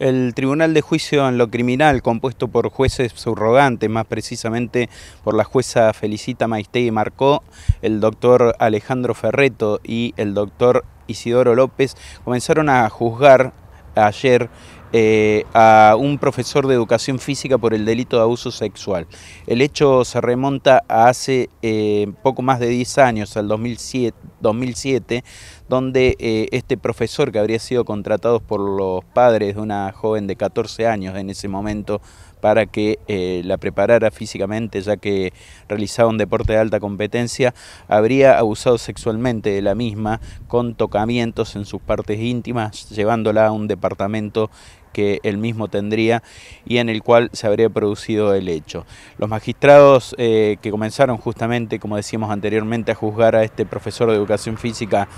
El Tribunal de Juicio en lo Criminal, compuesto por jueces subrogantes, más precisamente por la jueza Felicita Maistegui Marcó, el doctor Alejandro Ferreto y el doctor Isidoro López, comenzaron a juzgar ayer eh, a un profesor de educación física por el delito de abuso sexual. El hecho se remonta a hace eh, poco más de 10 años, al 2007, 2007, donde eh, este profesor que habría sido contratado por los padres de una joven de 14 años en ese momento para que eh, la preparara físicamente, ya que realizaba un deporte de alta competencia, habría abusado sexualmente de la misma con tocamientos en sus partes íntimas, llevándola a un departamento que él mismo tendría y en el cual se habría producido el hecho. Los magistrados eh, que comenzaron justamente, como decíamos anteriormente, a juzgar a este profesor de educación física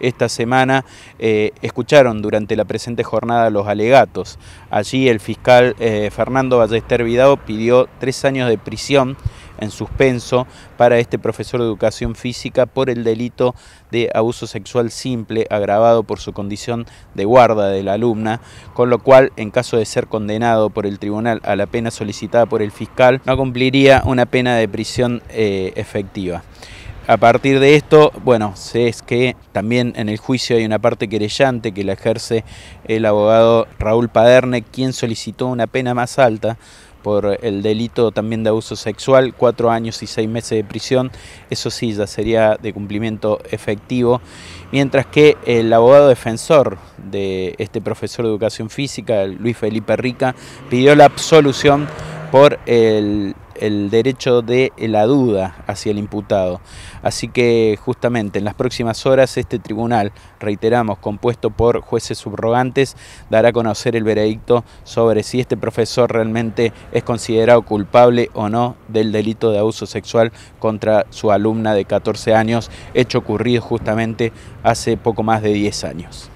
esta semana eh, escucharon durante la presente jornada los alegatos. Allí el fiscal eh, Fernando Ballester Vidao pidió tres años de prisión en suspenso para este profesor de educación física por el delito de abuso sexual simple agravado por su condición de guarda de la alumna, con lo cual en caso de ser condenado por el tribunal a la pena solicitada por el fiscal no cumpliría una pena de prisión eh, efectiva. A partir de esto, bueno, es que también en el juicio hay una parte querellante que la ejerce el abogado Raúl Paderne, quien solicitó una pena más alta por el delito también de abuso sexual, cuatro años y seis meses de prisión, eso sí, ya sería de cumplimiento efectivo, mientras que el abogado defensor de este profesor de educación física, Luis Felipe Rica, pidió la absolución por el, derecho de la duda hacia el imputado. Así que justamente en las próximas horas este tribunal, reiteramos, compuesto por jueces subrogantes, dará a conocer el veredicto sobre si este profesor realmente es considerado culpable o no del delito de abuso sexual contra su alumna de 14 años, hecho ocurrido justamente hace poco más de 10 años.